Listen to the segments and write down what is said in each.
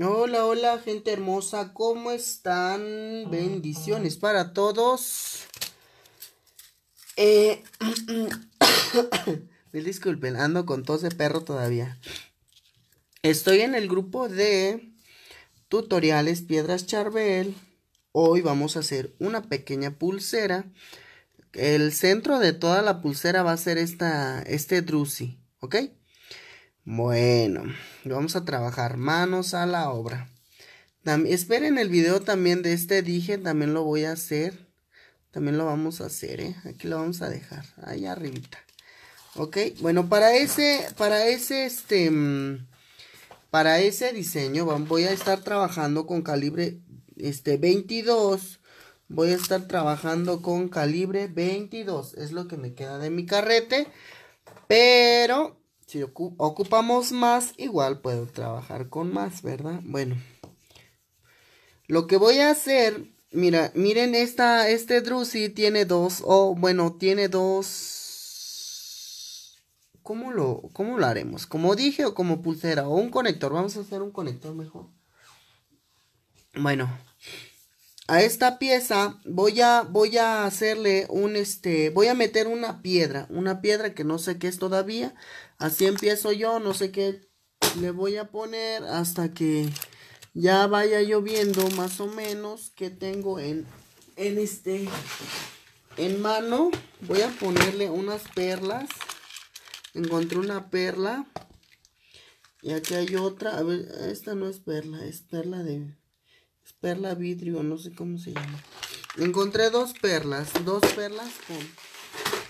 Hola, hola gente hermosa, ¿cómo están? Bendiciones para todos. Eh, me disculpen, ando con tos de perro todavía. Estoy en el grupo de tutoriales Piedras Charbel. Hoy vamos a hacer una pequeña pulsera. El centro de toda la pulsera va a ser esta, este drusi, ¿ok? Bueno, vamos a trabajar manos a la obra. esperen el video también de este dije, también lo voy a hacer. También lo vamos a hacer, ¿eh? Aquí lo vamos a dejar, ahí arribita. Ok, bueno, para ese, para ese, este, mm, para ese diseño voy a estar trabajando con calibre, este, 22. Voy a estar trabajando con calibre 22, es lo que me queda de mi carrete. Pero si ocupamos más, igual puedo trabajar con más, ¿verdad? Bueno. Lo que voy a hacer, mira, miren esta, este Drusi tiene dos, o bueno, tiene dos... ¿Cómo lo, ¿Cómo lo haremos? ¿Como dije o como pulsera? ¿O un conector? Vamos a hacer un conector mejor. Bueno, a esta pieza voy a, voy a hacerle un, este, voy a meter una piedra, una piedra que no sé qué es todavía, Así empiezo yo, no sé qué le voy a poner hasta que ya vaya lloviendo más o menos que tengo en, en este en mano. Voy a ponerle unas perlas. Encontré una perla. Y aquí hay otra. A ver, esta no es perla, es perla de perla vidrio, no sé cómo se llama. Encontré dos perlas, dos perlas con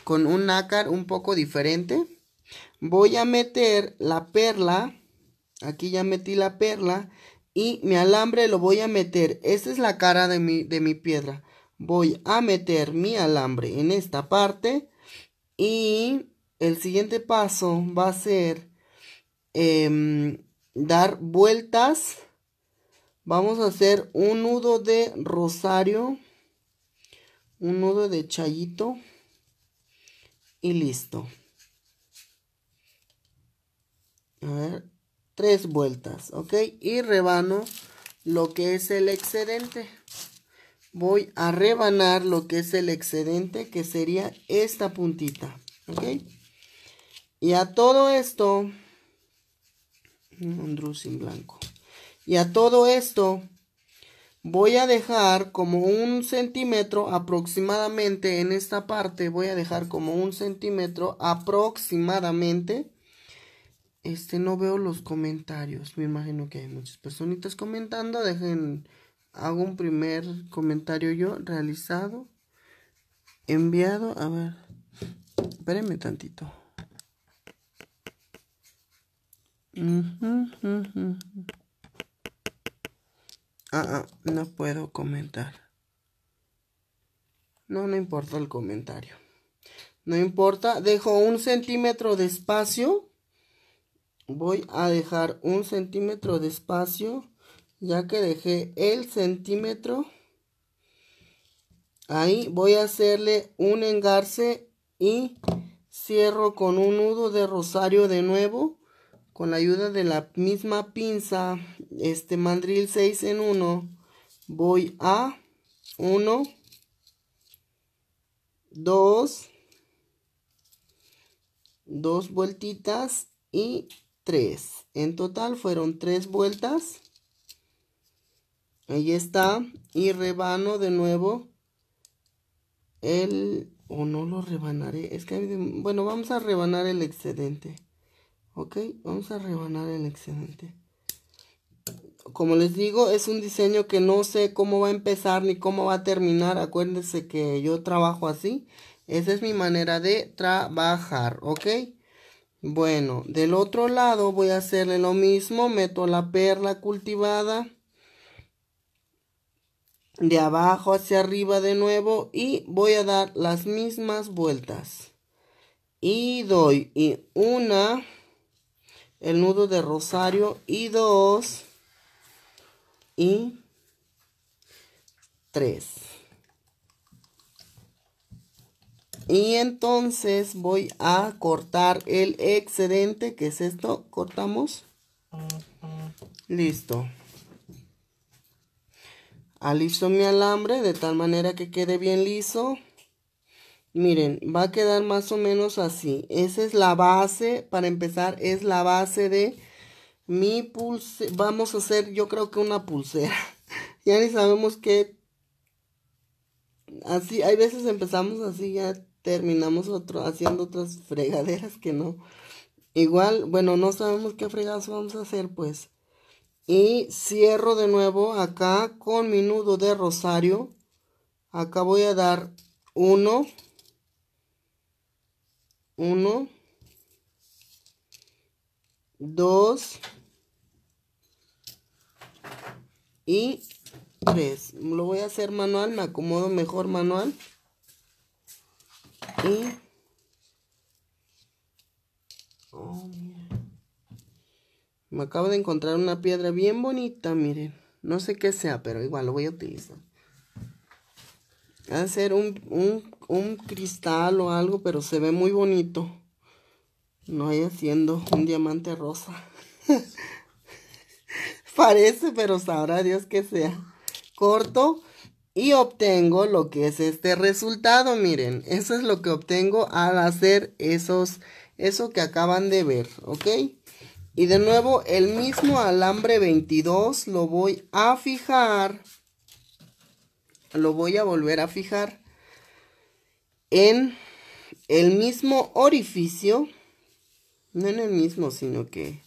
con un nácar un poco diferente. Voy a meter la perla. Aquí ya metí la perla. Y mi alambre lo voy a meter. Esta es la cara de mi, de mi piedra. Voy a meter mi alambre en esta parte. Y el siguiente paso va a ser em, dar vueltas. Vamos a hacer un nudo de rosario. Un nudo de chayito. Y listo a ver, tres vueltas, ¿ok? Y rebano lo que es el excedente. Voy a rebanar lo que es el excedente, que sería esta puntita, ¿ok? Y a todo esto, un drusin blanco. Y a todo esto voy a dejar como un centímetro aproximadamente en esta parte. Voy a dejar como un centímetro aproximadamente este, no veo los comentarios. Me imagino que hay muchas personitas comentando. Dejen, hago un primer comentario yo realizado. Enviado, a ver. Espérenme tantito. Ah, ah, no puedo comentar. No, no importa el comentario. No importa, dejo un centímetro de espacio voy a dejar un centímetro de espacio ya que dejé el centímetro ahí voy a hacerle un engarce y cierro con un nudo de rosario de nuevo con la ayuda de la misma pinza este mandril 6 en 1 voy a 1 2 dos vueltitas y tres En total fueron tres vueltas. Ahí está. Y rebano de nuevo el... O no lo rebanaré. Es que... Bueno, vamos a rebanar el excedente. ¿Ok? Vamos a rebanar el excedente. Como les digo, es un diseño que no sé cómo va a empezar ni cómo va a terminar. Acuérdense que yo trabajo así. Esa es mi manera de trabajar. ¿Ok? Bueno, del otro lado voy a hacerle lo mismo, meto la perla cultivada de abajo hacia arriba de nuevo y voy a dar las mismas vueltas. Y doy y una, el nudo de rosario y dos y tres. Y entonces voy a cortar el excedente, que es esto, cortamos. Listo. Aliso mi alambre de tal manera que quede bien liso. Miren, va a quedar más o menos así. Esa es la base, para empezar, es la base de mi pulsera. Vamos a hacer, yo creo que una pulsera. ya ni sabemos qué. Así, hay veces empezamos así, ya terminamos otro, haciendo otras fregaderas que no. Igual, bueno, no sabemos qué fregazo vamos a hacer, pues. Y cierro de nuevo acá con mi nudo de rosario. Acá voy a dar uno. Uno. Dos. Y tres. Lo voy a hacer manual, me acomodo mejor manual. Y. Me acabo de encontrar una piedra bien bonita, miren. No sé qué sea, pero igual lo voy a utilizar. Hacer un, un, un cristal o algo, pero se ve muy bonito. No hay haciendo un diamante rosa. Parece, pero sabrá Dios que sea. Corto y obtengo lo que es este resultado, miren, eso es lo que obtengo al hacer esos, eso que acaban de ver, ¿ok? Y de nuevo el mismo alambre 22 lo voy a fijar, lo voy a volver a fijar en el mismo orificio, no en el mismo, sino que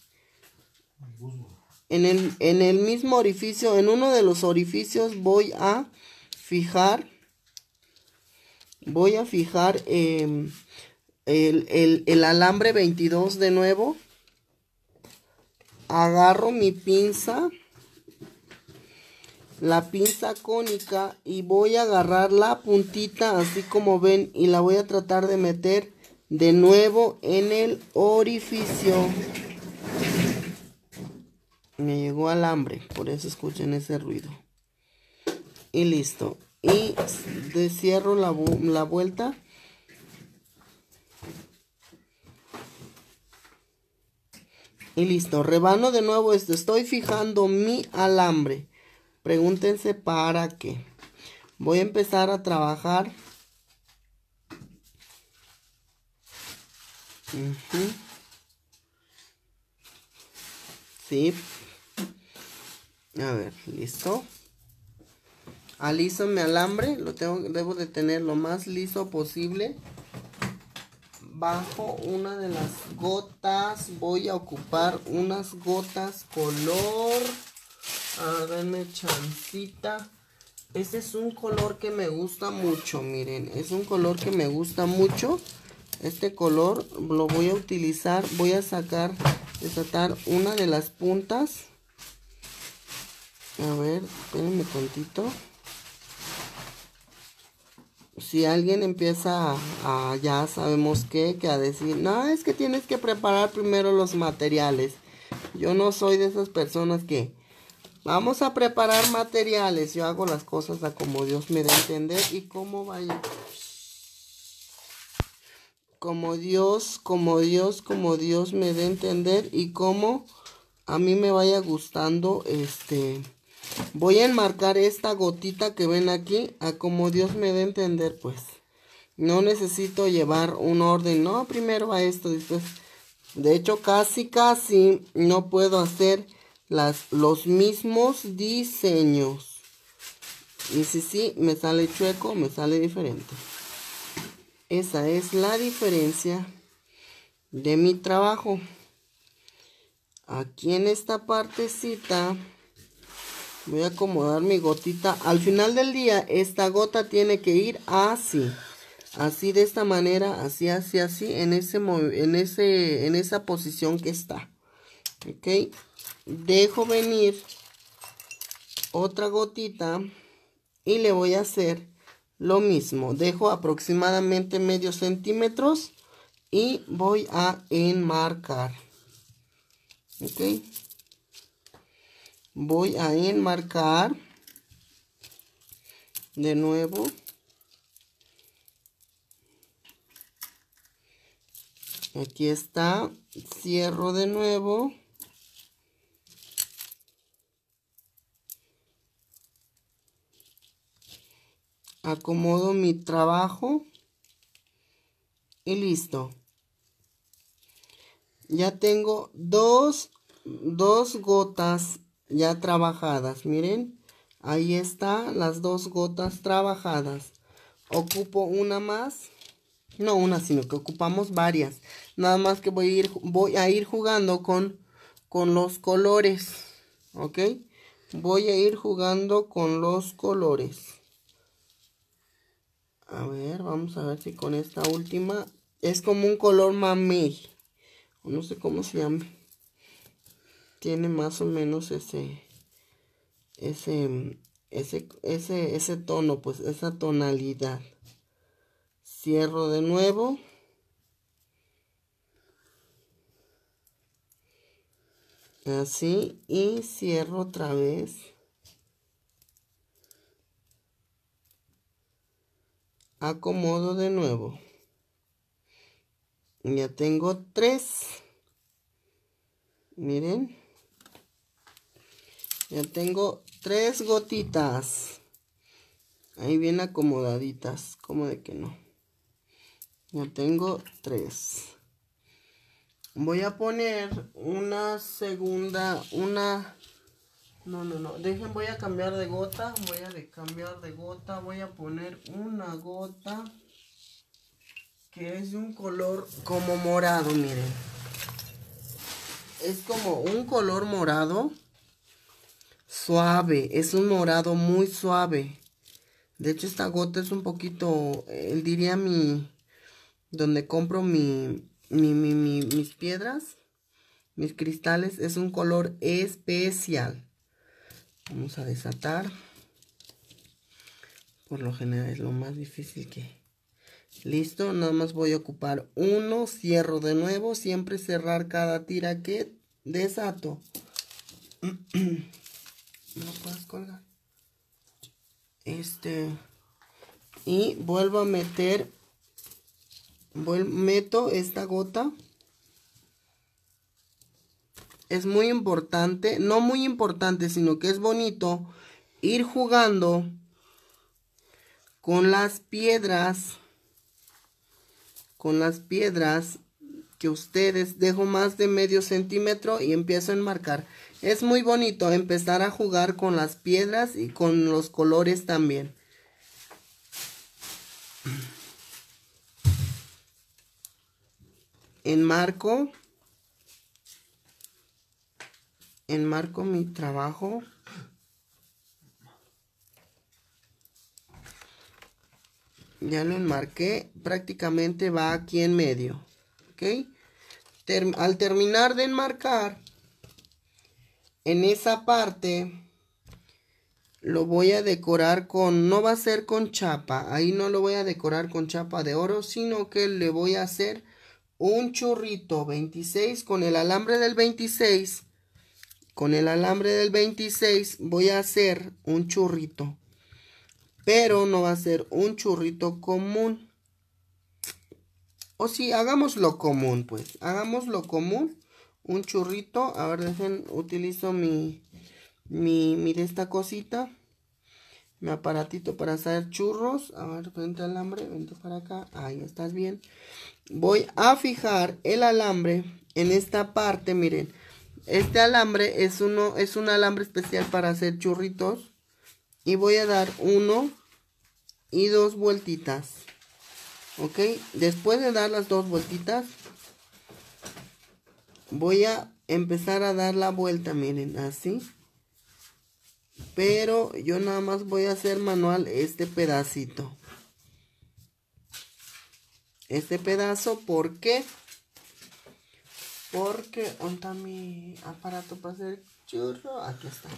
en en el mismo orificio, en uno de los orificios voy a fijar, voy a fijar em, el, el, el alambre 22 de nuevo. Agarro mi pinza, la pinza cónica y voy a agarrar la puntita así como ven y la voy a tratar de meter de nuevo en el orificio. Me llegó alambre, por eso escuchen ese ruido y listo y cierro la, vuelta y listo rebano de nuevo esto estoy fijando mi alambre pregúntense para qué voy a empezar a trabajar sí a ver listo Aliso mi alambre, lo tengo, debo de tener lo más liso posible. Bajo una de las gotas voy a ocupar unas gotas color. A verme chancita. Este es un color que me gusta mucho, miren. Es un color que me gusta mucho. Este color lo voy a utilizar. Voy a sacar, desatar una de las puntas. A ver, espérenme tantito si alguien empieza a, ya sabemos qué, que a decir, no, es que tienes que preparar primero los materiales. Yo no soy de esas personas que vamos a preparar materiales. Yo hago las cosas a como Dios me dé a entender y cómo vaya. Como Dios, como Dios, como Dios me dé a entender y cómo a mí me vaya gustando este Voy a enmarcar esta gotita que ven aquí a como Dios me dé a entender, pues. No necesito llevar un orden, no, primero a esto, después. De hecho, casi, casi no puedo hacer las, los mismos diseños. Y si sí, me sale chueco, me sale diferente. Esa es la diferencia de mi trabajo. Aquí en esta partecita Voy a acomodar mi gotita. Al final del día, esta gota tiene que ir así. Así de esta manera, así, así, así, en, ese, en, ese, en esa posición que está. Ok. Dejo venir otra gotita y le voy a hacer lo mismo. Dejo aproximadamente medio centímetros y voy a enmarcar. Ok voy a enmarcar de nuevo aquí está cierro de nuevo acomodo mi trabajo y listo ya tengo dos, dos gotas ya trabajadas. Miren, ahí está las dos gotas trabajadas. Ocupo una más. No una, sino que ocupamos varias. Nada más que voy a ir, voy a ir jugando con, con los colores. ¿Ok? Voy a ir jugando con los colores. A ver, vamos a ver si con esta última es como un color mamey. No sé cómo se llama tiene más o menos ese, ese, ese, ese, tono, pues esa tonalidad. Cierro de nuevo. Así y cierro otra vez. Acomodo de nuevo. Ya tengo tres. Miren. Ya tengo tres gotitas. Ahí bien acomodaditas. Como de que no. Ya tengo tres. Voy a poner una segunda, una... No, no, no. Dejen, voy a cambiar de gota. Voy a cambiar de gota. Voy a poner una gota que es de un color como morado, miren. Es como un color morado suave, es un morado muy suave. De hecho, esta gota es un poquito, él diría mi, donde compro mi, mis piedras, mis cristales, es un color especial. Vamos a desatar. Por lo general es lo más difícil que... Listo, nada más voy a ocupar uno, cierro de nuevo, siempre cerrar cada tira que desato. No colgar. Este. Y vuelvo a meter. Vuelvo, meto esta gota. Es muy importante. No muy importante, sino que es bonito ir jugando con las piedras. Con las piedras que ustedes dejo más de medio centímetro y empiezo a enmarcar es muy bonito empezar a jugar con las piedras y con los colores también. Enmarco. Enmarco mi trabajo. Ya lo enmarqué. Prácticamente va aquí en medio. ¿Ok? al terminar de enmarcar, en esa parte lo voy a decorar con, no va a ser con chapa, ahí no lo voy a decorar con chapa de oro, sino que le voy a hacer un churrito 26 con el alambre del 26, con el alambre del 26 voy a hacer un churrito, pero no va a ser un churrito común. O si hagamos lo común, pues, hagamos lo común un churrito. A ver, dejen, utilizo mi, mi, mi esta cosita. Mi aparatito para hacer churros. A ver, frente el alambre, vente para acá. Ahí estás bien. Voy a fijar el alambre en esta parte, miren. Este alambre es, uno, es un alambre especial para hacer churritos. Y voy a dar uno y dos vueltitas. ¿Ok? Después de dar las dos vueltitas, voy a empezar a dar la vuelta, miren, así. Pero yo nada más voy a hacer manual este pedacito. Este pedazo, ¿por qué? Porque, está mi aparato para hacer churro? Aquí está.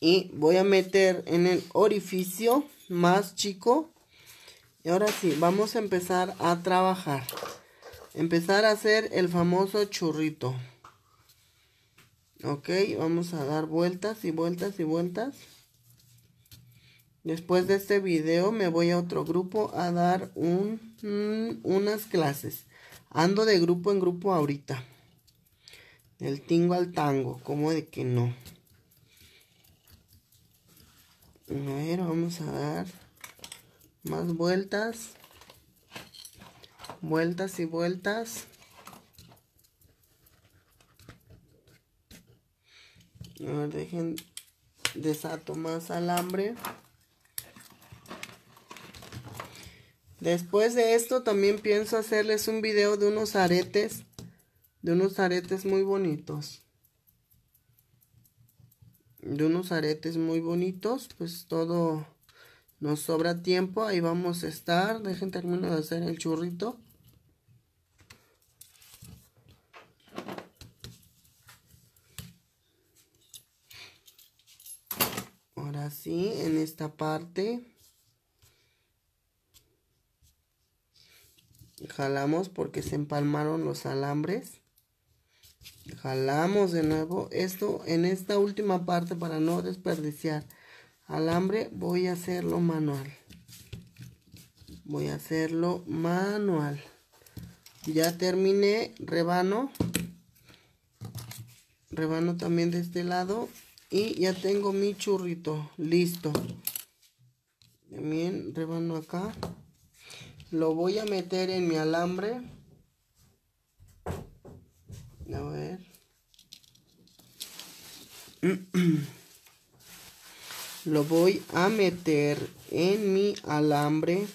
Y voy a meter en el orificio más chico. Y ahora sí, vamos a empezar a trabajar empezar a hacer el famoso churrito. Ok, vamos a dar vueltas y vueltas y vueltas. Después de este video me voy a otro grupo a dar mm, unas clases. Ando de grupo en grupo ahorita. el tingo al tango, como de que no. A ver, vamos a dar más vueltas vueltas y vueltas. dejen, desato más alambre. Después de esto también pienso hacerles un video de unos aretes, de unos aretes muy bonitos. De unos aretes muy bonitos, pues todo nos sobra tiempo, ahí vamos a estar. Dejen terminar de hacer el churrito. así en esta parte. Jalamos porque se empalmaron los alambres. Jalamos de nuevo. Esto en esta última parte para no desperdiciar alambre voy a hacerlo manual. Voy a hacerlo manual. Ya terminé, rebano. Rebano también de este lado y ya tengo mi churrito listo. También rebano acá. Lo voy a meter en mi alambre. A ver. Lo voy a meter en mi alambre.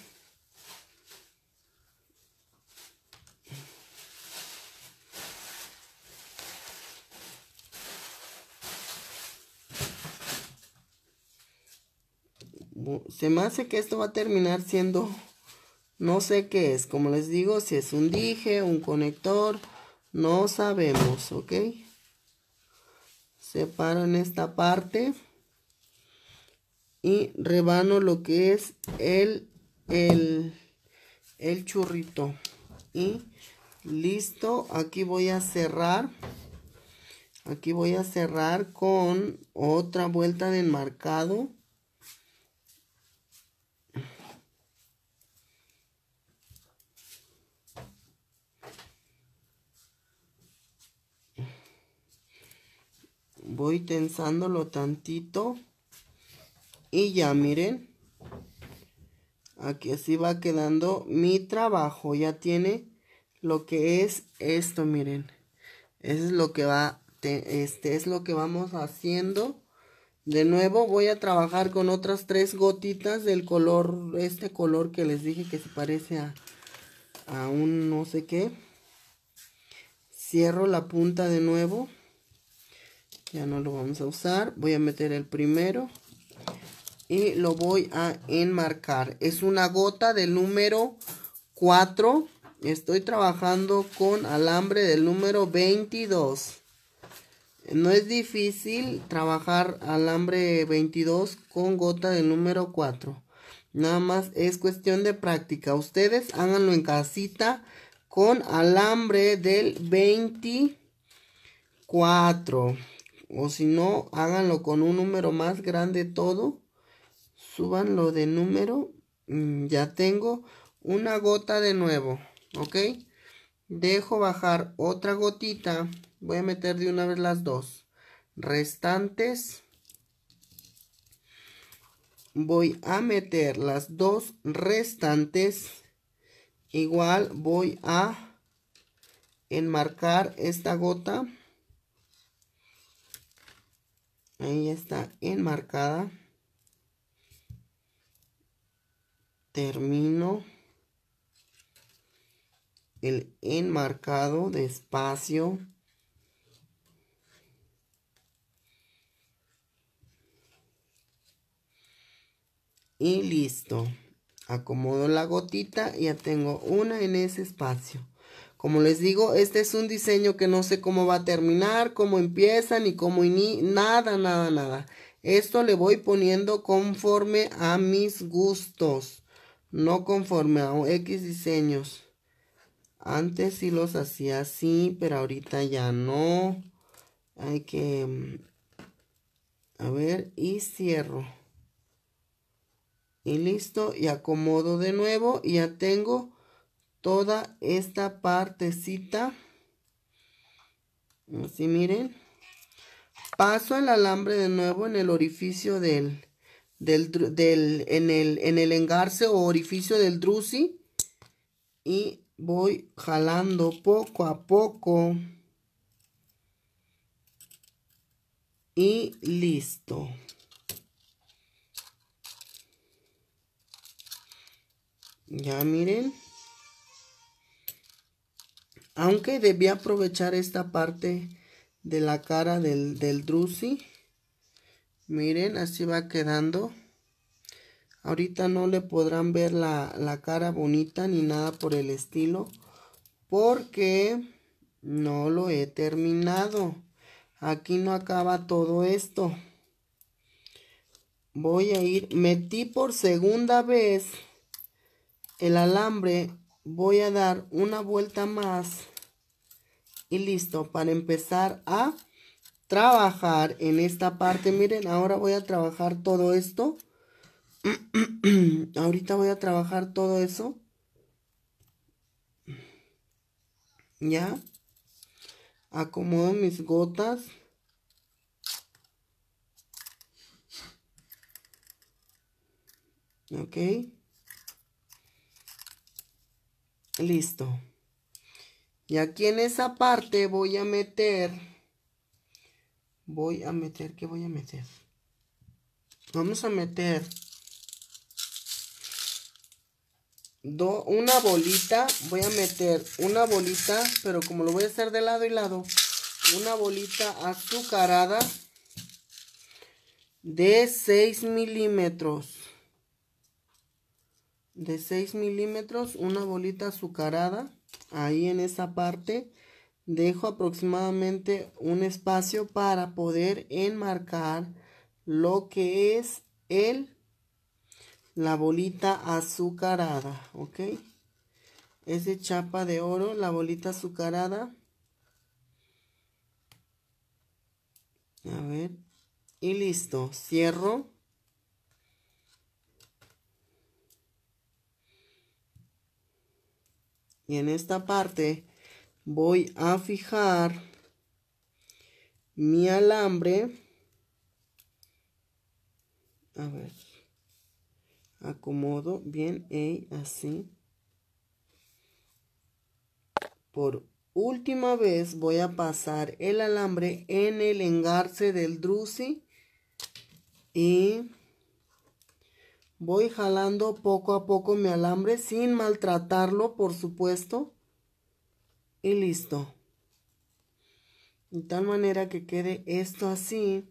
se me hace que esto va a terminar siendo no sé qué es, como les digo, si es un dije, un conector, no sabemos, ¿ok? Separo en esta parte y rebano lo que es el, el, el churrito. Y listo, aquí voy a cerrar, aquí voy a cerrar con otra vuelta de enmarcado voy tensándolo tantito y ya miren aquí así va quedando mi trabajo ya tiene lo que es esto miren es lo que va este es lo que vamos haciendo de nuevo voy a trabajar con otras tres gotitas del color este color que les dije que se parece a a un no sé qué cierro la punta de nuevo ya no lo vamos a usar voy a meter el primero y lo voy a enmarcar es una gota del número 4 estoy trabajando con alambre del número 22 no es difícil trabajar alambre 22 con gota del número 4 nada más es cuestión de práctica ustedes háganlo en casita con alambre del 24 o si no, háganlo con un número más grande todo. Súbanlo de número. Mm, ya tengo una gota de nuevo. ¿Ok? Dejo bajar otra gotita. Voy a meter de una vez las dos. Restantes. Voy a meter las dos restantes. Igual voy a enmarcar esta gota Ahí está enmarcada. Termino el enmarcado de espacio Y listo. Acomodo la gotita. y Ya tengo una en ese espacio. Como les digo, este es un diseño que no sé cómo va a terminar, cómo empieza, ni cómo ni nada, nada, nada. Esto le voy poniendo conforme a mis gustos, no conforme a X diseños. Antes sí los hacía así, pero ahorita ya no. Hay que... Mm, a ver, y cierro. Y listo, y acomodo de nuevo y ya tengo toda esta partecita. Así miren. Paso el alambre de nuevo en el orificio del, del, en, el, en el engarce o orificio del drusi. Y voy jalando poco a poco. Y listo. Ya miren. Aunque debía aprovechar esta parte de la cara del, del Drusi. Miren, así va quedando. Ahorita no le podrán ver la, la cara bonita ni nada por el estilo. Porque no lo he terminado. Aquí no acaba todo esto. Voy a ir, metí por segunda vez el alambre voy a dar una vuelta más y listo para empezar a trabajar en esta parte miren ahora voy a trabajar todo esto ahorita voy a trabajar todo eso ya acomodo mis gotas ok Listo. Y aquí en esa parte voy a meter. Voy a meter, ¿qué voy a meter? Vamos a meter una bolita. Voy a meter una bolita, pero como lo voy a hacer de lado y lado, una bolita azucarada de 6 milímetros de 6 milímetros, una bolita azucarada. Ahí en esa parte dejo aproximadamente un espacio para poder enmarcar lo que es el la bolita azucarada, ¿ok? Es de chapa de oro, la bolita azucarada. A ver. Y listo. Cierro. y en esta parte voy a fijar mi alambre a ver acomodo bien y así por última vez voy a pasar el alambre en el engarce del drusi y Voy jalando poco a poco mi alambre sin maltratarlo, por supuesto. Y listo. De tal manera que quede esto así.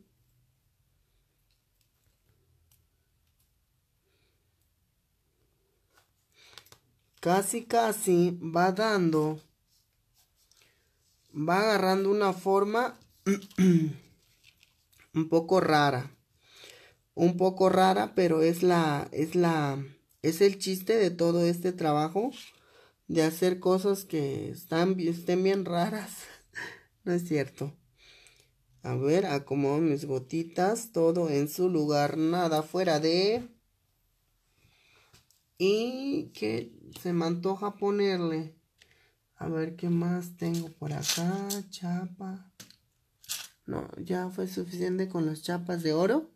Casi casi va dando. Va agarrando una forma un poco rara un poco rara, pero es la, es la, es el chiste de todo este trabajo de hacer cosas que están, estén bien raras. no es cierto. A ver, acomodo mis gotitas, todo en su lugar, nada fuera de... Y que se me antoja ponerle. A ver qué más tengo por acá. Chapa. No, ya fue suficiente con las chapas de oro.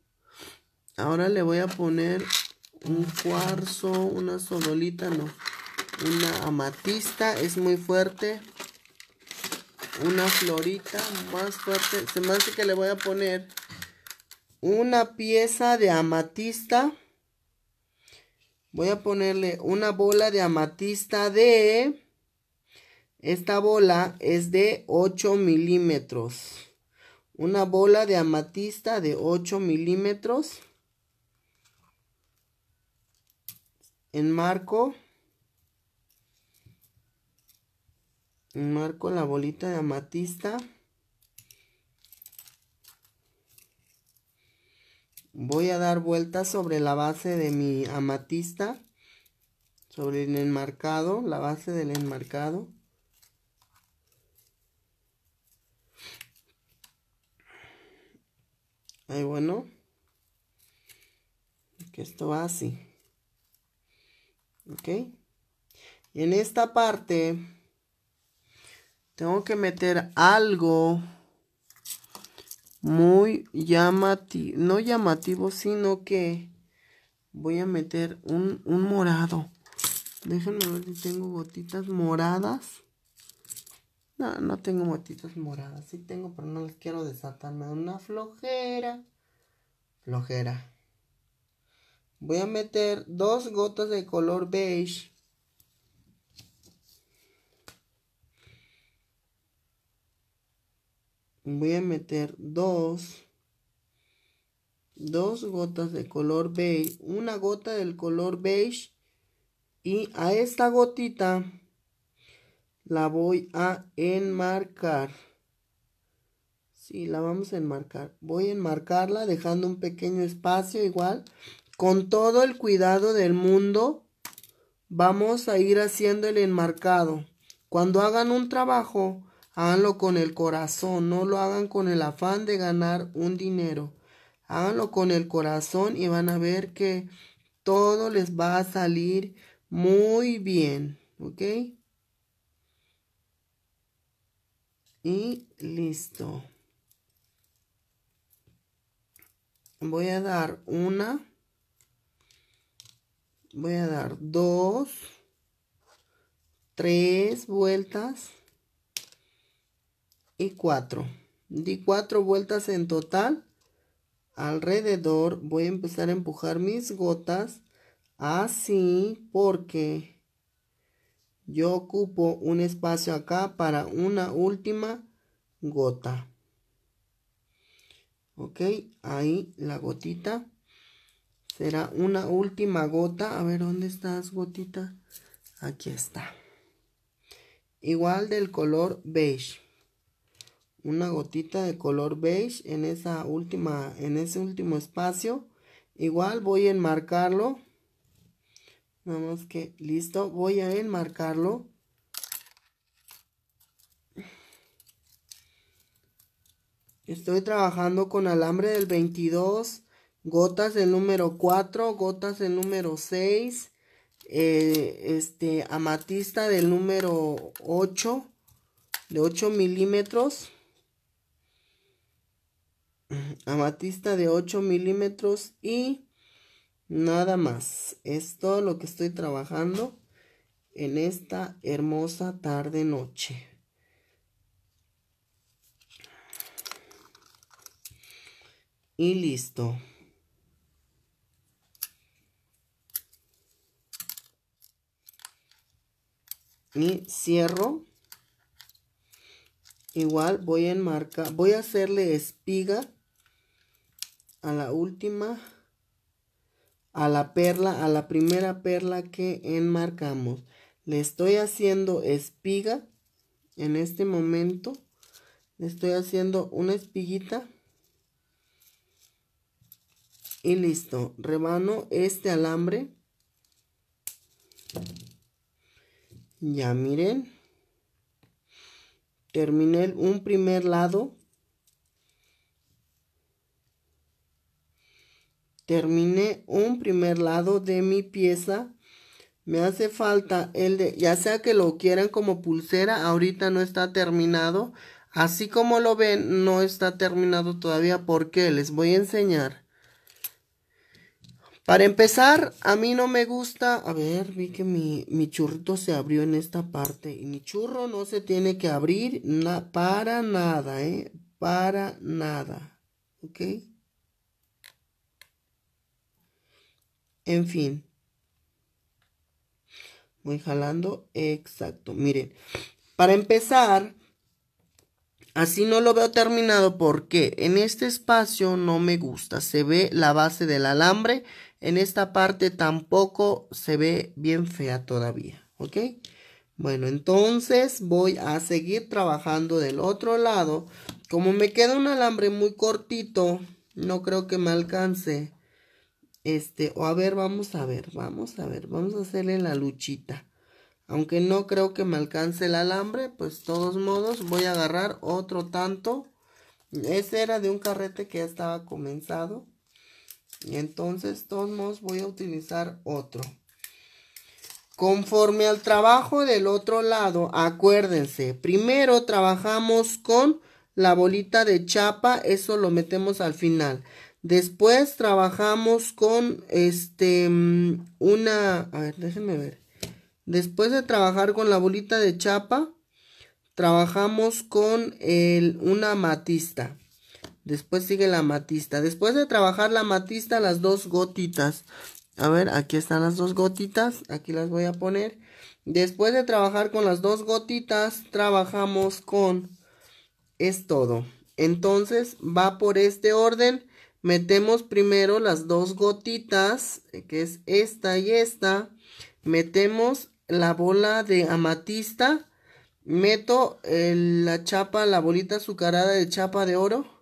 Ahora le voy a poner un cuarzo, una sodolita, no. Una amatista, es muy fuerte. Una florita, más fuerte. Se me hace que le voy a poner una pieza de amatista. Voy a ponerle una bola de amatista de... Esta bola es de 8 milímetros. Una bola de amatista de 8 milímetros. enmarco enmarco la bolita de amatista voy a dar vueltas sobre la base de mi amatista sobre el enmarcado la base del enmarcado ahí bueno que esto va así ¿Ok? Y en esta parte tengo que meter algo muy llamativo, no llamativo, sino que voy a meter un, morado. Déjenme ver si tengo gotitas moradas. No, no tengo gotitas moradas. Sí tengo, pero no les quiero desatarme, una flojera. Flojera voy a meter dos gotas de color beige voy a meter dos dos gotas de color beige una gota del color beige y a esta gotita la voy a enmarcar si sí, la vamos a enmarcar voy a enmarcarla dejando un pequeño espacio igual con todo el cuidado del mundo, vamos a ir haciendo el enmarcado. Cuando hagan un trabajo, háganlo con el corazón, no lo hagan con el afán de ganar un dinero. Háganlo con el corazón y van a ver que todo les va a salir muy bien, ¿ok? Y listo. Voy a dar una voy a dar dos, tres vueltas y cuatro. Di cuatro vueltas en total. Alrededor voy a empezar a empujar mis gotas así porque yo ocupo un espacio acá para una última gota. Ok, ahí la gotita. Será una última gota. A ver, ¿dónde estás, gotita? Aquí está. Igual del color beige. Una gotita de color beige en esa última, en ese último espacio. Igual voy a enmarcarlo. Vamos que listo. Voy a enmarcarlo. Estoy trabajando con alambre del 22 Gotas del número 4, gotas del número 6, eh, este, amatista del número 8, de 8 milímetros. Amatista de 8 milímetros y nada más. Es todo lo que estoy trabajando en esta hermosa tarde-noche. Y listo. y cierro igual voy a enmarcar voy a hacerle espiga a la última a la perla a la primera perla que enmarcamos le estoy haciendo espiga en este momento le estoy haciendo una espiguita y listo rebano este alambre ya miren. Terminé un primer lado. Terminé un primer lado de mi pieza. Me hace falta el de, ya sea que lo quieran como pulsera, ahorita no está terminado. Así como lo ven, no está terminado todavía porque les voy a enseñar para empezar, a mí no me gusta. A ver, vi que mi, mi churrito se abrió en esta parte. Y mi churro no se tiene que abrir para nada, ¿eh? Para nada. ¿Ok? En fin. Voy jalando. Exacto. Miren. Para empezar, Así no lo veo terminado porque en este espacio no me gusta. Se ve la base del alambre en esta parte tampoco se ve bien fea todavía, ¿ok? Bueno, entonces voy a seguir trabajando del otro lado. Como me queda un alambre muy cortito, no creo que me alcance. Este, o a ver, vamos a ver, vamos a ver, vamos a hacerle la luchita. Aunque no creo que me alcance el alambre, pues todos modos voy a agarrar otro tanto. Ese era de un carrete que ya estaba comenzado. Y entonces, todos voy a utilizar otro. Conforme al trabajo del otro lado, acuérdense, primero trabajamos con la bolita de chapa, eso lo metemos al final. Después trabajamos con este mm, una, a ver, déjenme ver. Después de trabajar con la bolita de chapa, trabajamos con el, una matista. Después sigue la matista. Después de trabajar la matista, las dos gotitas. A ver, aquí están las dos gotitas. Aquí las voy a poner. Después de trabajar con las dos gotitas, trabajamos con... Es todo. Entonces va por este orden. Metemos primero las dos gotitas, que es esta y esta. Metemos la bola de amatista. Meto la chapa, la bolita azucarada de chapa de oro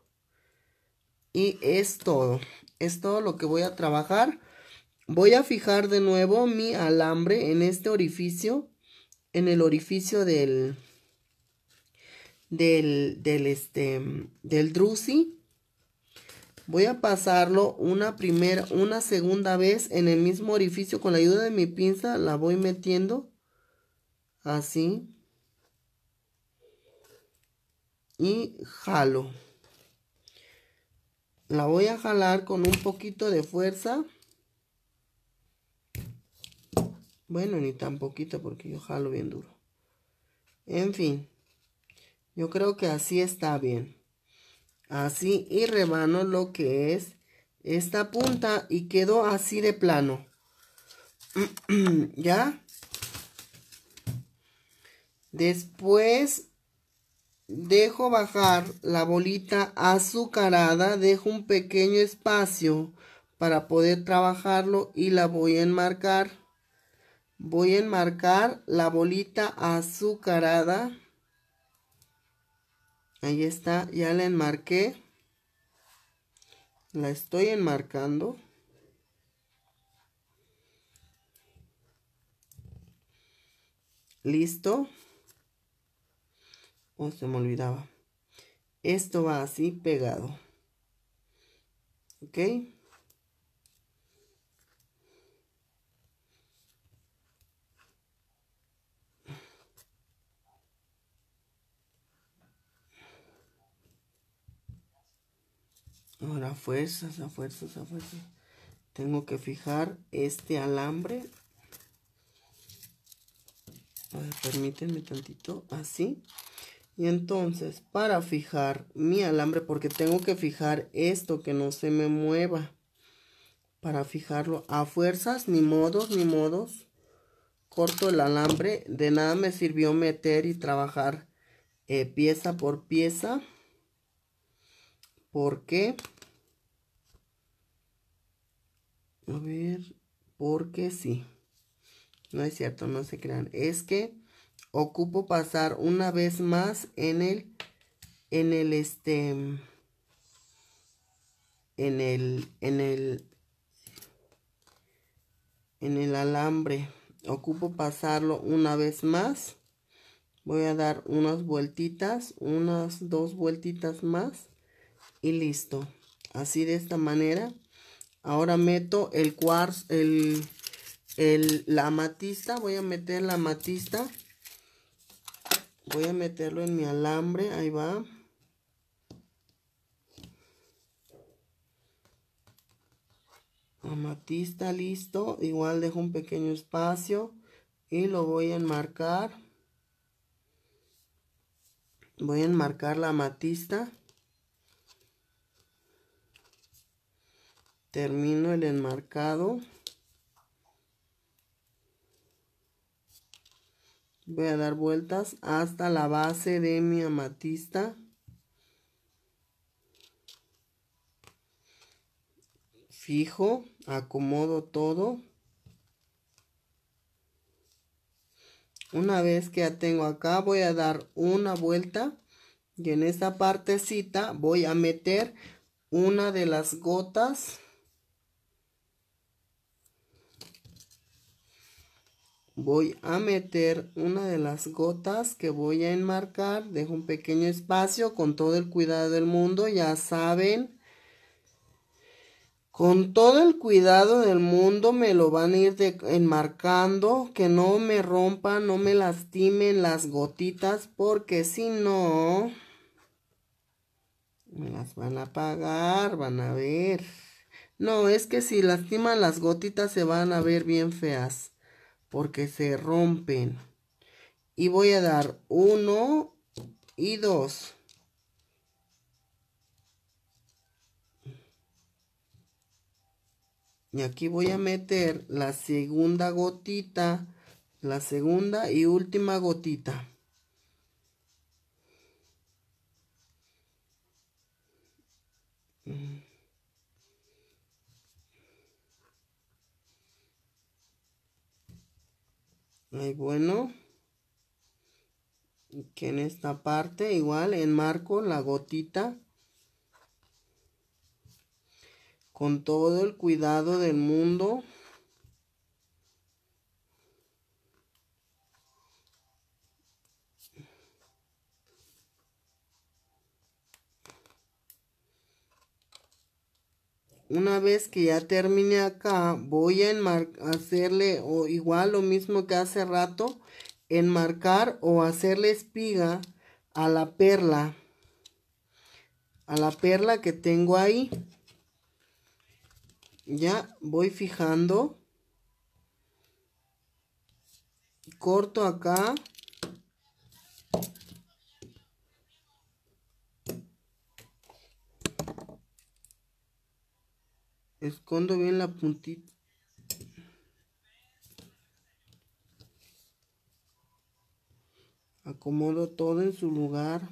y es todo. Es todo lo que voy a trabajar. Voy a fijar de nuevo mi alambre en este orificio. En el orificio del... Del, este, del drusi. Voy a pasarlo una primera, una segunda vez en el mismo orificio con la ayuda de mi pinza. La voy metiendo así. Y jalo la voy a jalar con un poquito de fuerza. Bueno, ni tan poquito porque yo jalo bien duro. En fin, yo creo que así está bien. Así y rebano lo que es esta punta y quedó así de plano. ¿Ya? Después Dejo bajar la bolita azucarada, dejo un pequeño espacio para poder trabajarlo y la voy a enmarcar. Voy a enmarcar la bolita azucarada. Ahí está, ya la enmarqué. La estoy enmarcando. Listo o oh, se me olvidaba. Esto va así pegado. ¿Ok? Ahora fuerzas, a fuerzas, a fuerzas. Tengo que fijar este alambre. Permíteme tantito, así. Y entonces, para fijar mi alambre, porque tengo que fijar esto que no se me mueva. Para fijarlo a fuerzas, ni modos, ni modos. Corto el alambre. De nada me sirvió meter y trabajar eh, pieza por pieza. qué? A ver. Porque sí. No es cierto, no se crean. Es que ocupo pasar una vez más en el, en el, este, en el, en el, en el alambre. Ocupo pasarlo una vez más. Voy a dar unas vueltitas, unas dos vueltitas más y listo. Así de esta manera. Ahora meto el cuarzo, el, la matista. Voy a meter la matista voy a meterlo en mi alambre ahí va amatista listo igual dejo un pequeño espacio y lo voy a enmarcar voy a enmarcar la amatista termino el enmarcado voy a dar vueltas hasta la base de mi amatista fijo acomodo todo una vez que ya tengo acá voy a dar una vuelta y en esta partecita voy a meter una de las gotas voy a meter una de las gotas que voy a enmarcar dejo un pequeño espacio con todo el cuidado del mundo ya saben con todo el cuidado del mundo me lo van a ir enmarcando que no me rompan no me lastimen las gotitas porque si no me las van a pagar van a ver no es que si lastiman las gotitas se van a ver bien feas porque se rompen. Y voy a dar uno. y dos. Y aquí voy a meter la segunda gotita, la segunda y última gotita. Mm. Muy bueno. Que en esta parte igual enmarco la gotita con todo el cuidado del mundo. una vez que ya termine acá, voy a hacerle o igual lo mismo que hace rato, enmarcar o hacerle espiga a la perla, a la perla que tengo ahí. Ya voy fijando, corto acá Escondo bien la puntita. Acomodo todo en su lugar.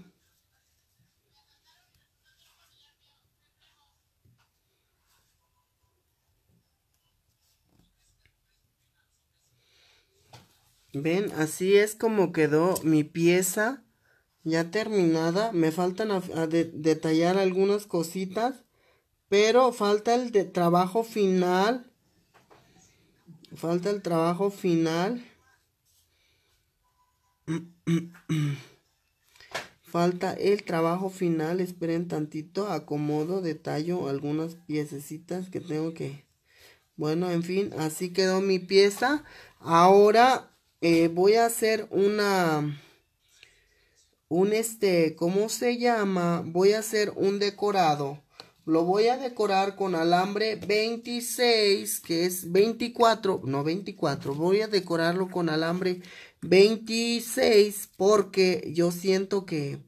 Ven, así es como quedó mi pieza ya terminada. Me faltan a, detallar algunas cositas pero falta el de trabajo final. Falta el trabajo final. falta el trabajo final. Esperen tantito. Acomodo, detallo algunas piececitas que tengo que... Bueno, en fin, así quedó mi pieza. Ahora eh, voy a hacer una... Un este, ¿cómo se llama? Voy a hacer un decorado lo voy a decorar con alambre 26, que es 24, no 24. Voy a decorarlo con alambre 26 porque yo siento que,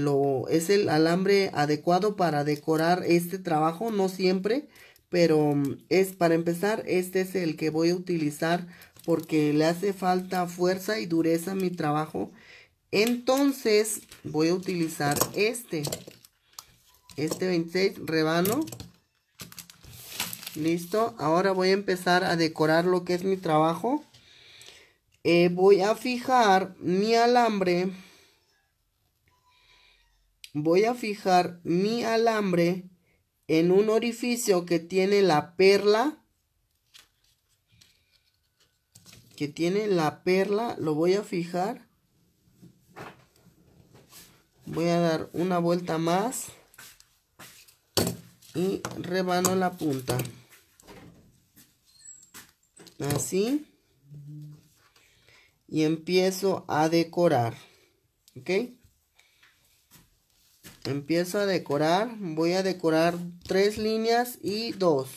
lo, es el alambre adecuado para decorar este trabajo, no siempre, pero mm, es para empezar, este es el que voy a utilizar porque le hace falta fuerza y dureza a mi trabajo. Entonces voy a utilizar este este 26 rebano. Listo, ahora voy a empezar a decorar lo que es mi trabajo. Eh, voy a fijar mi alambre. Voy a fijar mi alambre en un orificio que tiene la perla. Que tiene la perla, lo voy a fijar. Voy a dar una vuelta más y rebano la punta así y empiezo a decorar ok empiezo a decorar voy a decorar tres líneas y dos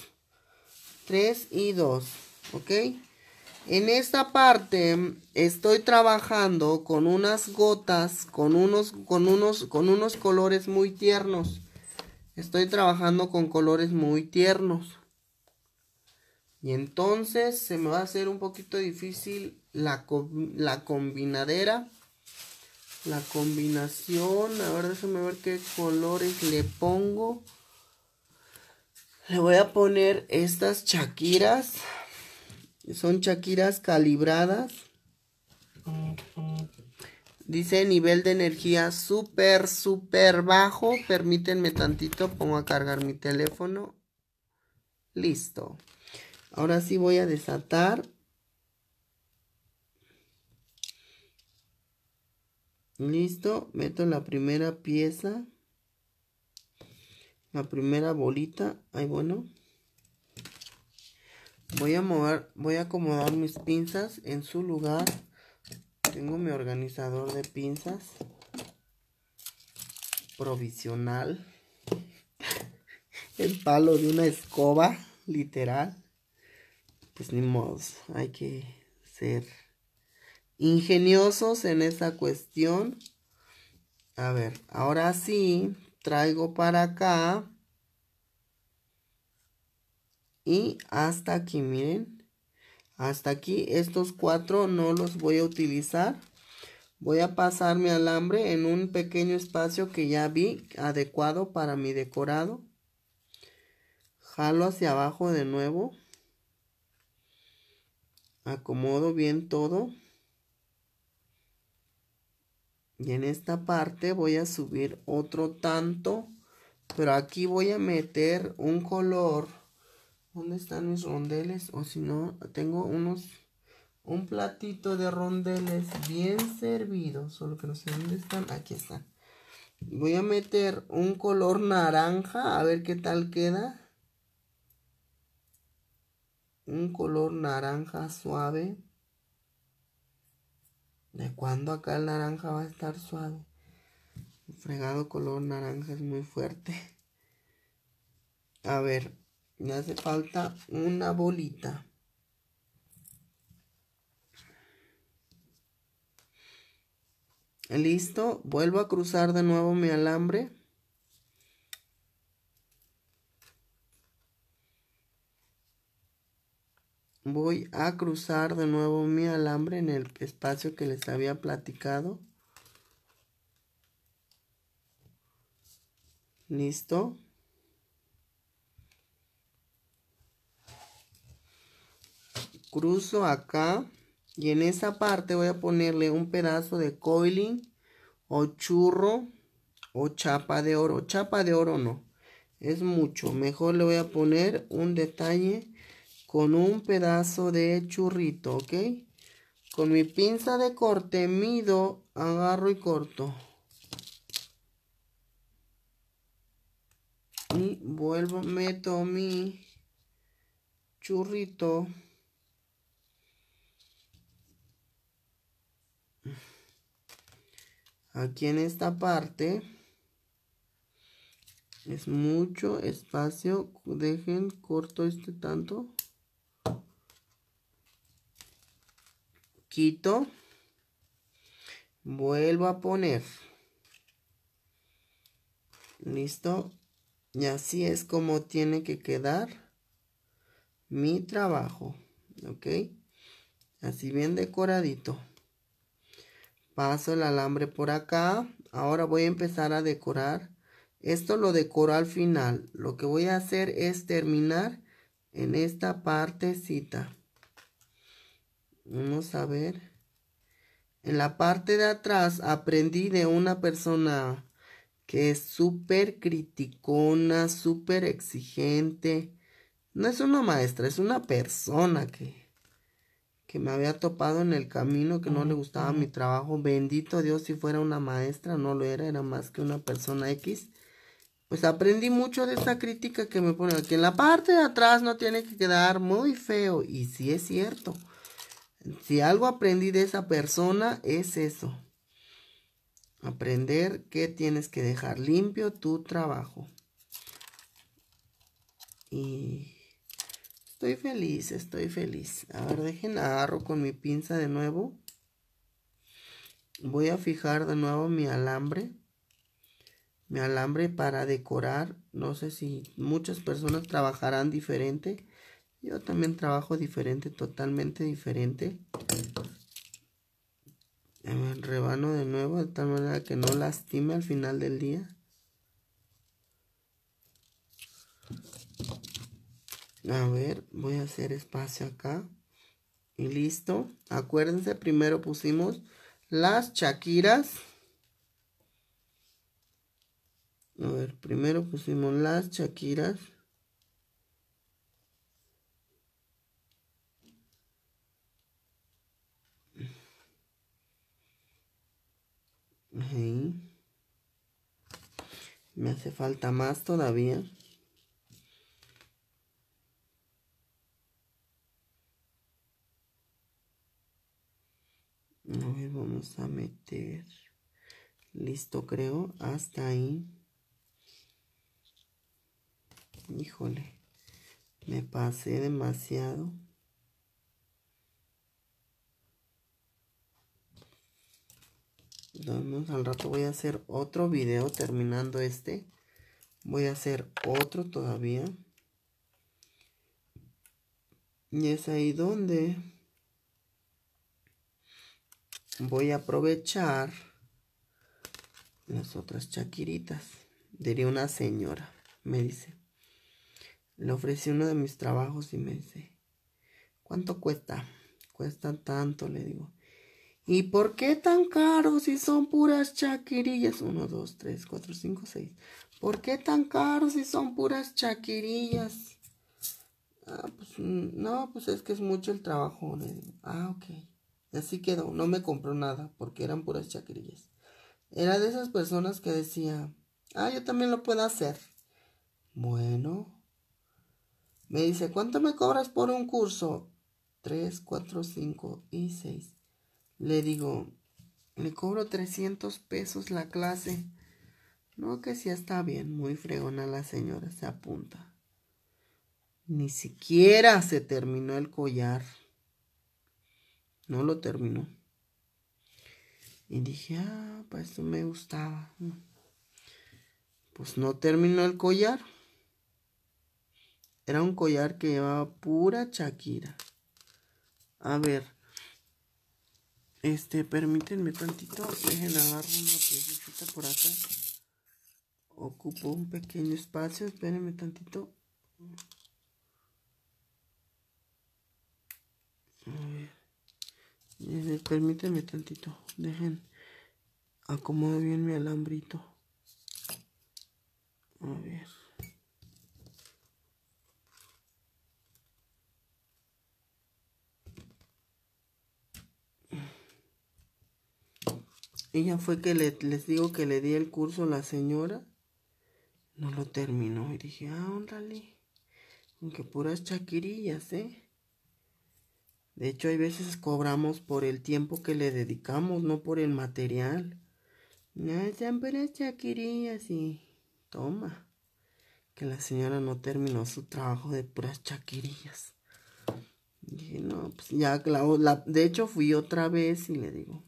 tres y dos ok en esta parte estoy trabajando con unas gotas con unos con unos con unos colores muy tiernos Estoy trabajando con colores muy tiernos. Y entonces se me va a hacer un poquito difícil la, la combinadera. La combinación. A ver, déjame ver qué colores le pongo. Le voy a poner estas chaquiras. Son chaquiras calibradas. Dice nivel de energía súper, súper bajo. Permítanme tantito, pongo a cargar mi teléfono. Listo. Ahora sí voy a desatar. Listo, meto la primera pieza. La primera bolita. Ahí bueno. Voy a mover, voy a acomodar mis pinzas en su lugar. Tengo mi organizador de pinzas provisional. El palo de una escoba, literal. Pues ni modo, hay que ser ingeniosos en esa cuestión. A ver, ahora sí, traigo para acá. Y hasta aquí, miren. Hasta aquí estos cuatro no los voy a utilizar. Voy a pasar mi alambre en un pequeño espacio que ya vi adecuado para mi decorado. Jalo hacia abajo de nuevo. Acomodo bien todo. Y en esta parte voy a subir otro tanto. Pero aquí voy a meter un color ¿Dónde están mis rondeles? O si no, tengo unos... Un platito de rondeles bien servido. Solo que no sé dónde están. Aquí están. Voy a meter un color naranja. A ver qué tal queda. Un color naranja suave. ¿De cuándo acá el naranja va a estar suave? fregado color naranja es muy fuerte. A ver, me hace falta una bolita. Listo, vuelvo a cruzar de nuevo mi alambre. Voy a cruzar de nuevo mi alambre en el espacio que les había platicado. Listo. cruzo acá y en esa parte voy a ponerle un pedazo de coiling o churro o chapa de oro. Chapa de oro no, es mucho. Mejor le voy a poner un detalle con un pedazo de churrito, ¿ok? Con mi pinza de corte mido, agarro y corto. Y vuelvo, meto mi churrito. Aquí en esta parte es mucho espacio. Dejen corto este tanto. Quito. Vuelvo a poner. Listo. Y así es como tiene que quedar mi trabajo. ¿Ok? Así bien decoradito. Paso el alambre por acá. Ahora voy a empezar a decorar. Esto lo decoro al final. Lo que voy a hacer es terminar en esta partecita. Vamos a ver. En la parte de atrás aprendí de una persona que es súper criticona, súper exigente. No es una maestra, es una persona que que me había topado en el camino, que no le gustaba mi trabajo. Bendito Dios, si fuera una maestra, no lo era, era más que una persona X. Pues aprendí mucho de esa crítica que me pone aquí en la parte de atrás no tiene que quedar muy feo. Y sí es cierto. Si algo aprendí de esa persona, es eso. Aprender que tienes que dejar limpio tu trabajo. Y Estoy feliz, estoy feliz. A ver, dejen agarro con mi pinza de nuevo. Voy a fijar de nuevo mi alambre. Mi alambre para decorar. No sé si muchas personas trabajarán diferente. Yo también trabajo diferente, totalmente diferente. me rebano de nuevo de tal manera que no lastime al final del día. A ver, voy a hacer espacio acá. Y listo. Acuérdense, primero pusimos las chaquiras A ver, primero pusimos las chaquiras Me hace falta más todavía. a meter. Listo, creo. Hasta ahí. Híjole. Me pasé demasiado. Vamos, al rato voy a hacer otro video terminando este. Voy a hacer otro todavía. Y es ahí donde voy a aprovechar las otras chaquiritas. Diría una señora, me dice. Le ofrecí uno de mis trabajos y me dice, ¿cuánto cuesta? Cuesta tanto, le digo. ¿Y por qué tan caro si son puras chaquirillas? Uno, dos, tres, cuatro, cinco, seis. ¿Por qué tan caro si son puras chaquirillas? Ah, pues mm, no, pues es que es mucho el trabajo, le digo. Ah, ok. Y así quedó, no me compró nada, porque eran puras chacrillas. Era de esas personas que decía, ah, yo también lo puedo hacer. Bueno. Me dice, ¿cuánto me cobras por un curso? Tres, cuatro, cinco y seis. Le digo, le cobro 300 pesos la clase. No, que si sí está bien, muy fregona la señora, se apunta. Ni siquiera se terminó el collar no lo terminó. Y dije, ah, para esto me gustaba. Pues no terminó el collar. Era un collar que llevaba pura Shakira. A ver. Este, permítanme tantito. Dejen agarrar una piecita por acá. Ocupo un pequeño espacio. Espérenme tantito. A ver permíteme tantito. Dejen. Acomodo bien mi alambrito. A ver. Ella fue que les digo que le di el curso a la señora. No lo terminó y dije, ah, Óndale Aunque puras chaquirillas, ¿eh? De hecho, hay veces cobramos por el tiempo que le dedicamos, no por el material. No, sean puras chaquirillas y toma. Que la señora no terminó su trabajo de puras chaquirillas. dije, no, pues ya, la, la, de hecho fui otra vez y le digo.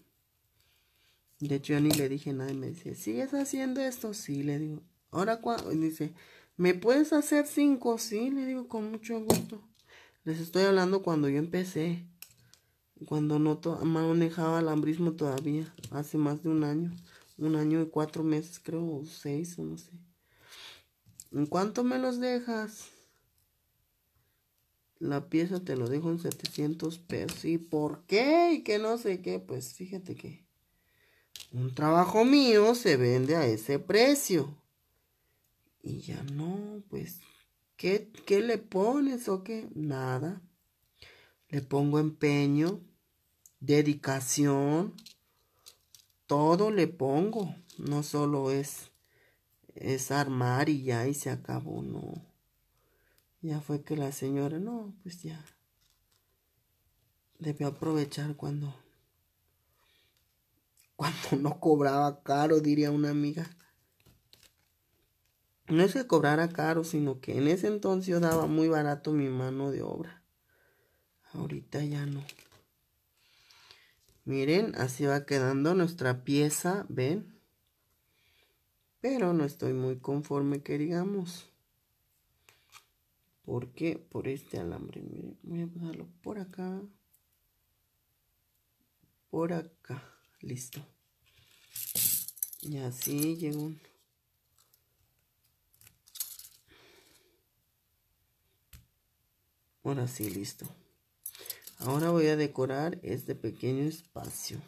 De hecho, yo ni le dije nada y me dice, ¿sigues haciendo esto? Sí, le digo. Ahora, cuándo? dice, ¿me puedes hacer cinco? Sí, le digo, con mucho gusto. Les estoy hablando cuando yo empecé, cuando no manejaba alambrismo todavía, hace más de un año, un año y cuatro meses creo, o seis, o no sé. ¿En cuánto me los dejas? La pieza te lo dejo en 700 pesos. ¿Y por qué? Y que no sé qué. Pues fíjate que un trabajo mío se vende a ese precio. Y ya no, pues ¿Qué, le pones o qué? Nada. Le pongo empeño, dedicación, todo le pongo. No solo es, es armar y ya y se acabó, no. Ya fue que la señora, no, pues ya. Debió aprovechar cuando, cuando no cobraba caro, diría una amiga. No es que cobrara caro, sino que en ese entonces yo daba muy barato mi mano de obra. Ahorita ya no. Miren, así va quedando nuestra pieza, ¿ven? Pero no estoy muy conforme que digamos. Porque por este alambre, miren, voy a ponerlo por acá. Por acá, listo. Y así llegó Ahora sí, listo. Ahora voy a decorar este pequeño espacio.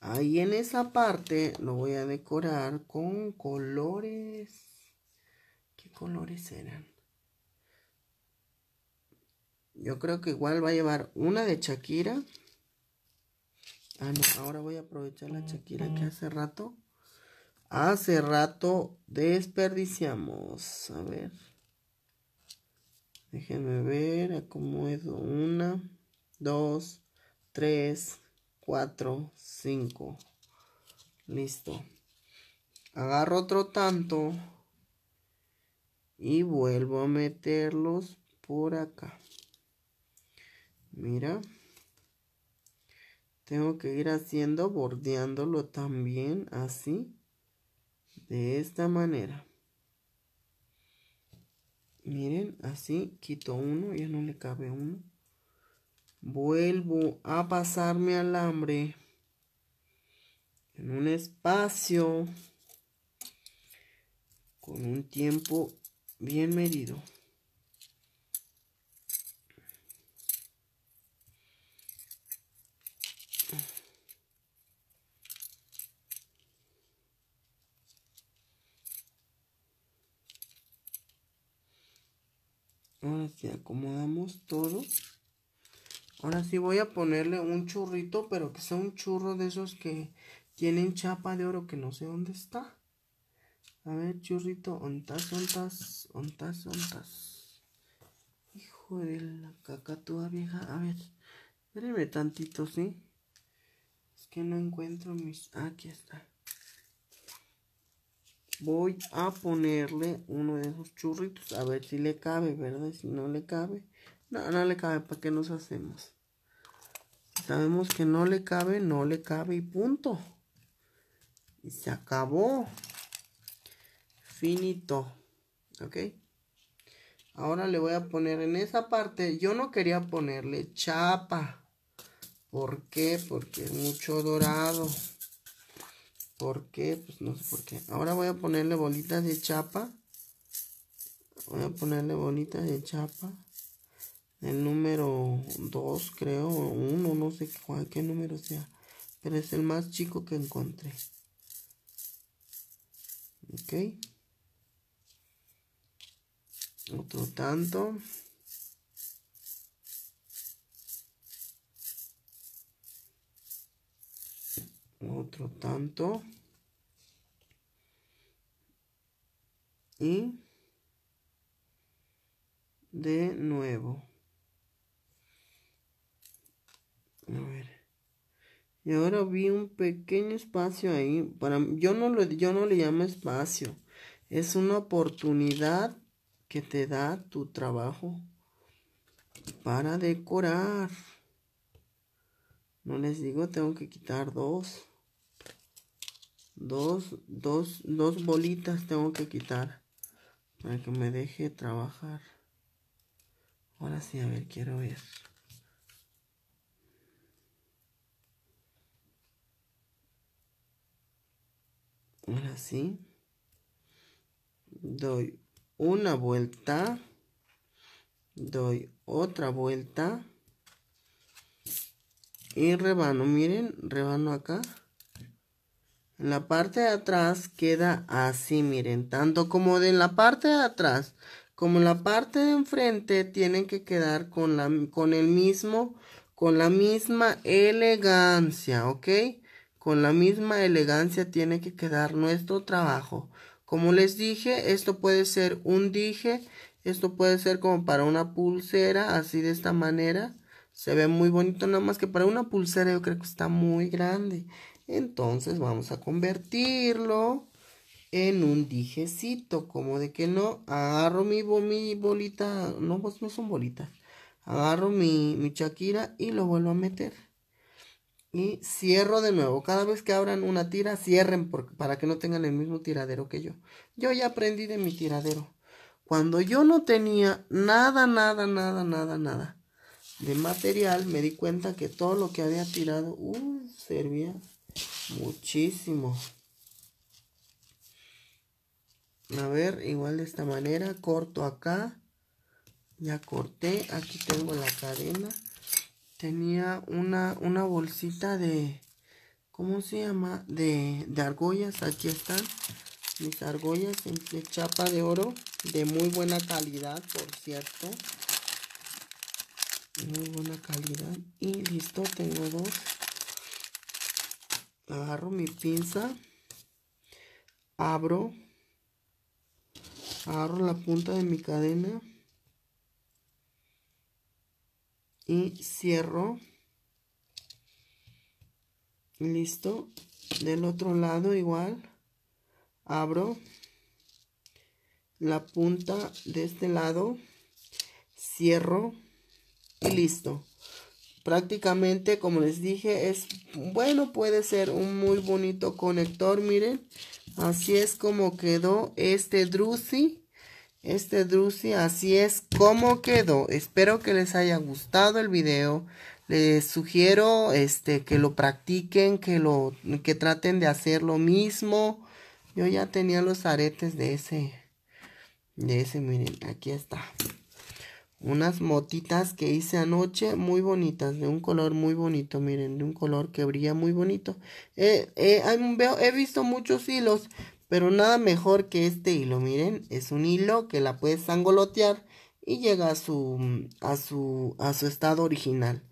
Ahí en esa parte lo voy a decorar con colores. ¿Qué colores eran? Yo creo que igual va a llevar una de Shakira. Ah, ahora voy a aprovechar la Shakira que hace rato. Hace rato desperdiciamos. A ver. Déjenme ver, acomodo una, dos, tres, cuatro, cinco. Listo. Agarro otro tanto y vuelvo a meterlos por acá. Mira. Tengo que ir haciendo, bordeándolo también así. De esta manera. Miren, así quito uno, ya no le cabe uno. Vuelvo a pasarme alambre en un espacio con un tiempo bien medido. Ahora sí, acomodamos todo. Ahora sí voy a ponerle un churrito, pero que sea un churro de esos que tienen chapa de oro que no sé dónde está. A ver, churrito, ontas, ontas, ontas, ontas. Hijo de la cacatúa vieja. A ver, espérenme tantito, ¿sí? Es que no encuentro mis... Ah, aquí está voy a ponerle uno de esos churritos a ver si le cabe, ¿verdad? Si no le cabe, no, no le cabe, ¿para qué nos hacemos? Sabemos que no le cabe, no le cabe y punto. Y se acabó. Finito. ¿Ok? Ahora le voy a poner en esa parte. Yo no quería ponerle chapa. ¿Por qué? Porque es mucho dorado. ¿Por qué? Pues no sé por qué. Ahora voy a ponerle bolitas de chapa. Voy a ponerle bolitas de chapa. El número 2, creo, o 1, no sé cuál, qué número sea. Pero es el más chico que encontré. Ok. Otro tanto. otro tanto y de nuevo y ahora vi un pequeño espacio ahí para yo no lo yo no le llamo espacio es una oportunidad que te da tu trabajo para decorar no les digo tengo que quitar dos Dos, dos, dos bolitas tengo que quitar para que me deje trabajar. Ahora sí, a ver, quiero ver. Ahora sí. Doy una vuelta. Doy otra vuelta. Y rebano, miren, rebano acá la parte de atrás queda así, miren, tanto como de la parte de atrás como la parte de enfrente tienen que quedar con, la, con el mismo, con la misma elegancia, ¿ok? Con la misma elegancia tiene que quedar nuestro trabajo. Como les dije, esto puede ser un dije, esto puede ser como para una pulsera, así de esta manera. Se ve muy bonito, nada más que para una pulsera yo creo que está muy grande. Entonces vamos a convertirlo en un dijecito, como de que no, agarro mi, bolita, no, pues no son bolitas, agarro mi, mi Shakira y lo vuelvo a meter. Y cierro de nuevo. Cada vez que abran una tira, cierren para que no tengan el mismo tiradero que yo. Yo ya aprendí de mi tiradero. Cuando yo no tenía nada, nada, nada, nada, nada de material, me di cuenta que todo lo que había tirado uh, servía Muchísimo. A ver, igual de esta manera, corto acá. Ya corté, aquí tengo la cadena. Tenía una, una bolsita de, ¿cómo se llama? De, de argollas, aquí están. Mis argollas en chapa de oro, de muy buena calidad, por cierto. Muy buena calidad. Y listo, tengo dos agarro mi pinza, abro, agarro la punta de mi cadena y cierro. Listo. Del otro lado igual, abro la punta de este lado, cierro y listo prácticamente como les dije es bueno puede ser un muy bonito conector miren así es como quedó este drusi este drusi así es como quedó espero que les haya gustado el video les sugiero este que lo practiquen que lo que traten de hacer lo mismo yo ya tenía los aretes de ese de ese miren aquí está unas motitas que hice anoche muy bonitas, de un color muy bonito, miren, de un color que brilla muy bonito. Eh, eh he visto muchos hilos, pero nada mejor que este hilo, miren, es un hilo que la puedes angolotear y llega a su, a su, a su estado original.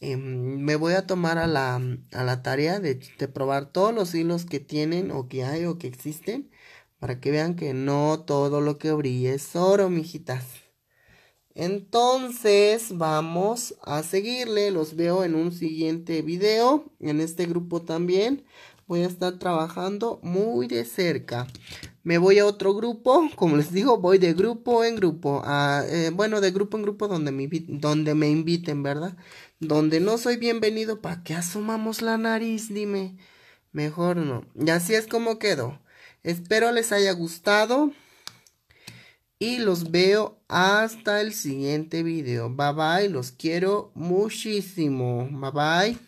Em, me voy a tomar a la, a la tarea de, de probar todos los hilos que tienen o que hay o que existen para que vean que no todo lo que brilla es oro, mijitas. Entonces vamos a seguirle, los veo en un siguiente video, en este grupo también voy a estar trabajando muy de cerca. Me voy a otro grupo, como les digo, voy de grupo en grupo, a, eh, bueno, de grupo en grupo donde me, donde me inviten, ¿verdad? Donde no soy bienvenido, ¿para qué asomamos la nariz? Dime, mejor no. Y así es como quedó. Espero les haya gustado. Y los veo hasta el siguiente video. Bye bye. Los quiero muchísimo. Bye bye.